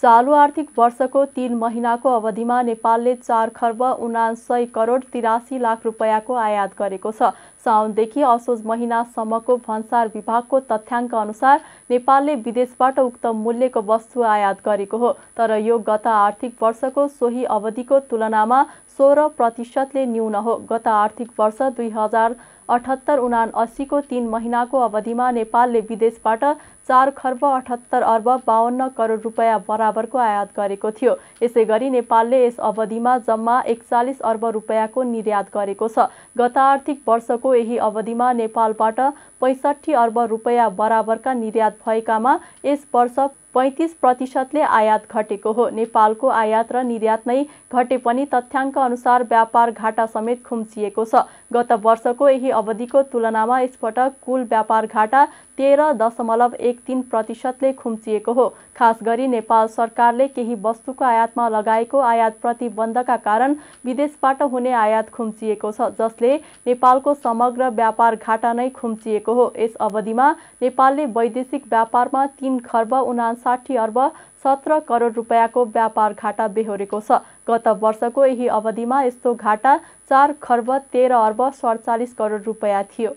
चालु आर्थिक वर्षको तीन महिनाको अवधिमा नेपालले चार खर्ब उनासय करोड तिरासी लाख रुपियाँको आयात गरेको छ साउनदेखि असोज महिनासम्मको भन्सार विभागको तथ्याङ्क अनुसार नेपालले विदेशबाट उक्त मूल्यको वस्तु आयात गरेको हो तर यो गत आर्थिक वर्षको सोही अवधिको तुलनामा सोह्र प्रतिशतले न्यून हो गत आर्थिक वर्ष दुई हजार अठहत्तर उना अस्सीको तिन महिनाको अवधिमा नेपालले विदेशबाट चार खर्ब अठहत्तर अर्ब बाहन्न करोड रुपियाँ बराबरको आयात गरेको थियो यसै गरी नेपालले यस अवधिमा जम्मा एकचालिस अर्ब रुपियाँको निर्यात गरेको छ गत आर्थिक वर्षको यही अवधिमा नेपालबाट पैँसठी अर्ब रुपियाँ बराबरका निर्यात भएकामा यस वर्ष पैँतिस प्रतिशतले आयात घटेको हो नेपालको आयात र निर्यात नै घटे पनि तथ्याङ्क अनुसार व्यापार घाटा समेत खुम्चिएको छ गत वर्षको यही अवधिको तुलनामा यसपटक कुल व्यापार घाटा तेह्र दशमलव एक तिन प्रतिशतले खुम्चिएको हो खास गरी नेपाल सरकारले केही वस्तुको आयातमा लगाएको आयात प्रतिबन्धका कारण विदेशबाट हुने आयात खुम्चिएको छ जसले नेपालको समग्र व्यापार घाटा नै खुम्चिएको हो यस अवधिमा नेपालले वैदेशिक व्यापारमा तिन खर्ब उनास साठी अर्ब सत्र करोड रुपियाँको व्यापार घाटा बेहोरेको छ गत वर्षको यही अवधिमा यस्तो घाटा चार खर्ब तेह्र अर्ब सडचालिस करोड रुपियाँ थियो